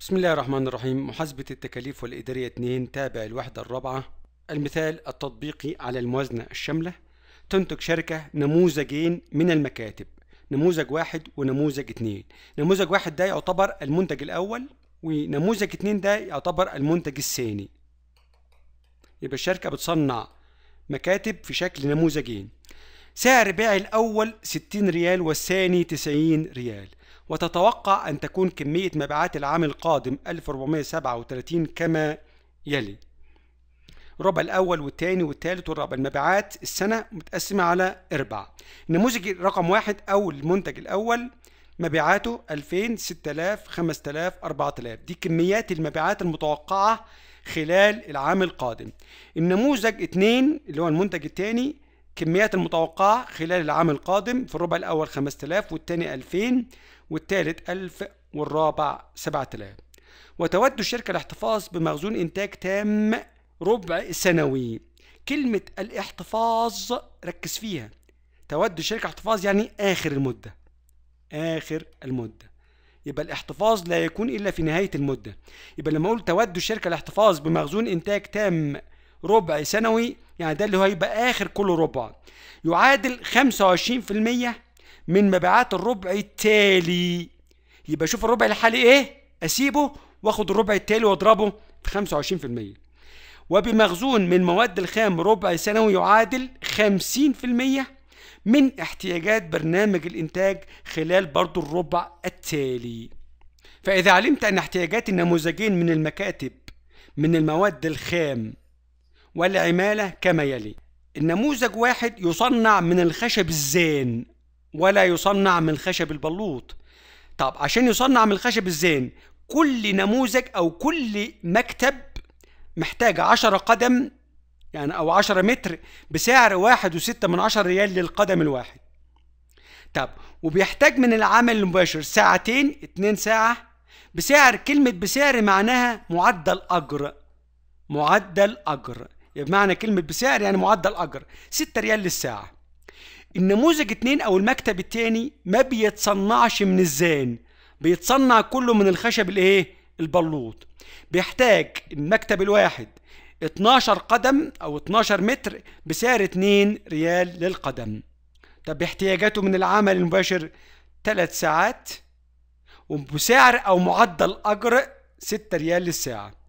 بسم الله الرحمن الرحيم محاسبة التكاليف والإدارية 2 تابع الوحدة الرابعة المثال التطبيقي على الموازنة الشاملة تنتج شركة نموذجين من المكاتب نموذج واحد ونموذج اتنين نموذج واحد ده يعتبر المنتج الأول ونموذج اتنين ده يعتبر المنتج الثاني يبقى الشركة بتصنع مكاتب في شكل نموذجين سعر بيع الأول 60 ريال والثاني 90 ريال وتتوقع أن تكون كمية مبيعات العام القادم 1437 كما يلي الربع الأول والثاني والثالث والرابع المبيعات السنة متقسمة على أربع نموذج رقم واحد أو المنتج الأول مبيعاته 2000 6000 5000 4000 دي كميات المبيعات المتوقعة خلال العام القادم النموذج 2 اللي هو المنتج الثاني كميات المتوقعة خلال العام القادم في الربع الأول 5000 والثاني 2000 والثالث 1000 والرابع 7000 وتود الشركة الاحتفاظ بمخزون إنتاج تام ربع سنوي كلمة الاحتفاظ ركز فيها تود الشركة احتفاظ يعني آخر المدة آخر المدة يبقى الاحتفاظ لا يكون إلا في نهاية المدة يبقى لما أقول تود الشركة الاحتفاظ بمخزون إنتاج تام ربع سنوي يعني ده اللي هو هيبقى آخر كل ربع يعادل 25% من مبيعات الربع التالي يبقى شوف الربع الحالي إيه أسيبه وآخد الربع التالي وأضربه في 25% وبمخزون من مواد الخام ربع سنوي يعادل 50% من احتياجات برنامج الإنتاج خلال برضو الربع التالي فإذا علمت أن احتياجات النموذجين من المكاتب من المواد الخام والعمالة كما يلي النموذج واحد يصنع من الخشب الزين ولا يصنع من خشب البلوط طب عشان يصنع من الخشب الزين كل نموذج أو كل مكتب محتاج عشرة قدم يعني أو عشرة متر بسعر واحد وستة من عشر ريال للقدم الواحد طب وبيحتاج من العمل المباشر ساعتين اتنين ساعة بسعر كلمة بسعر معناها معدل أجر معدل أجر بمعنى كلمة بسعر يعني معدل أجر 6 ريال للساعة النموذج 2 أو المكتب الثاني ما بيتصنعش من الزان بيتصنع كله من الخشب الايه البلوط بيحتاج المكتب الواحد 12 قدم أو 12 متر بسعر 2 ريال للقدم طب احتياجاته من العمل المباشر 3 ساعات وبسعر أو معدل أجر 6 ريال للساعة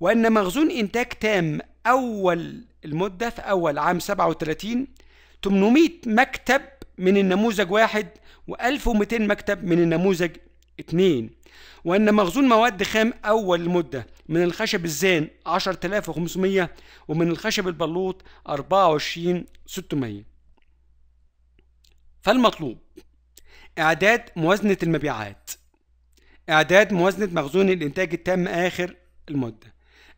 وأن مخزون إنتاج تام أول المدة في أول عام 37 800 مكتب من النموذج واحد و1200 مكتب من النموذج اثنين وأن مخزون مواد خام أول المدة من الخشب الزان 10500 ومن الخشب البلوط 24600 فالمطلوب إعداد موازنة المبيعات إعداد موازنة مخزون الإنتاج التام آخر المدة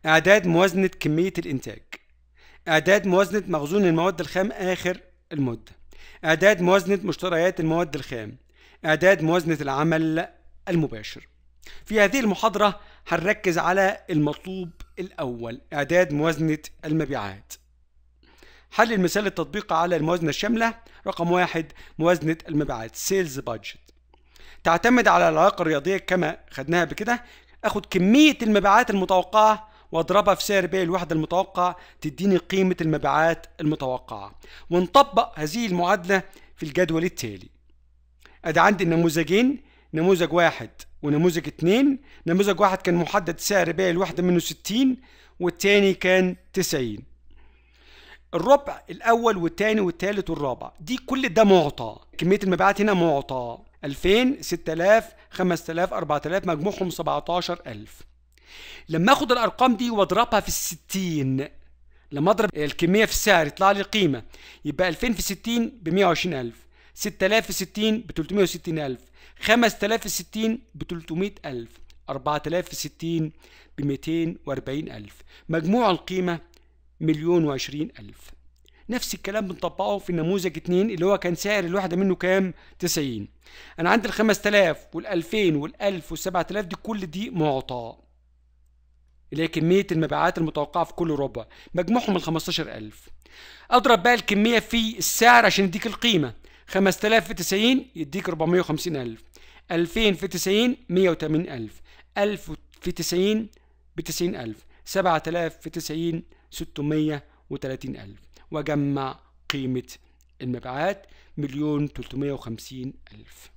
إعداد موازنة كمية الإنتاج إعداد موازنة مخزون المواد الخام آخر المدة إعداد موازنة مشتريات المواد الخام إعداد موازنة العمل المباشر في هذه المحاضرة هنركز على المطلوب الأول إعداد موازنة المبيعات حل المثال التطبيقي على الموازنة الشاملة رقم واحد موازنة المبيعات سيلز بادجت تعتمد على العلاقة الرياضية كما خدناها بكده اخد كميه المبيعات المتوقعه واضربها في سعر بيع الوحدة المتوقع تديني قيمة المبيعات المتوقعة ونطبق هذه المعادلة في الجدول التالي أدي عندي النموذجين نموذج واحد ونموذج اتنين نموذج واحد كان محدد سعر بيع الوحدة منه ستين والتاني كان تسعين الربع الأول والتاني والتالت والرابع دي كل ده معطى كمية المبيعات هنا معطى 2000 6000 5000 4000 مجموعهم 17000 لما اخد الارقام دي واضربها في 60 لما اضرب الكميه في السعر يطلع لي القيمه يبقى 2000 في 60 ب 120000 6000 في 60 ب 360000 5000 في 60 ب 300000 4000 في 60 ب 240000 مجموع القيمه مليون وعشرين ألف نفس الكلام بنطبقه في النموذج 2 اللي هو كان سعر الواحده منه كام 90 انا عندي ال 5000 وال 2000 وال 1000 وال 7000 دي كل دي معطاه اللي هي كميه المبيعات المتوقعه في كل ربع مجموعهم ال 15000 اضرب بقى الكميه في السعر عشان يديك القيمه 5000 في 90 يديك 450000 2000 في 90 180000 1000 في 90 ب 90000 7000 في 90 630000 وأجمع قيمة المبيعات مليون تلتمية وخمسين ألف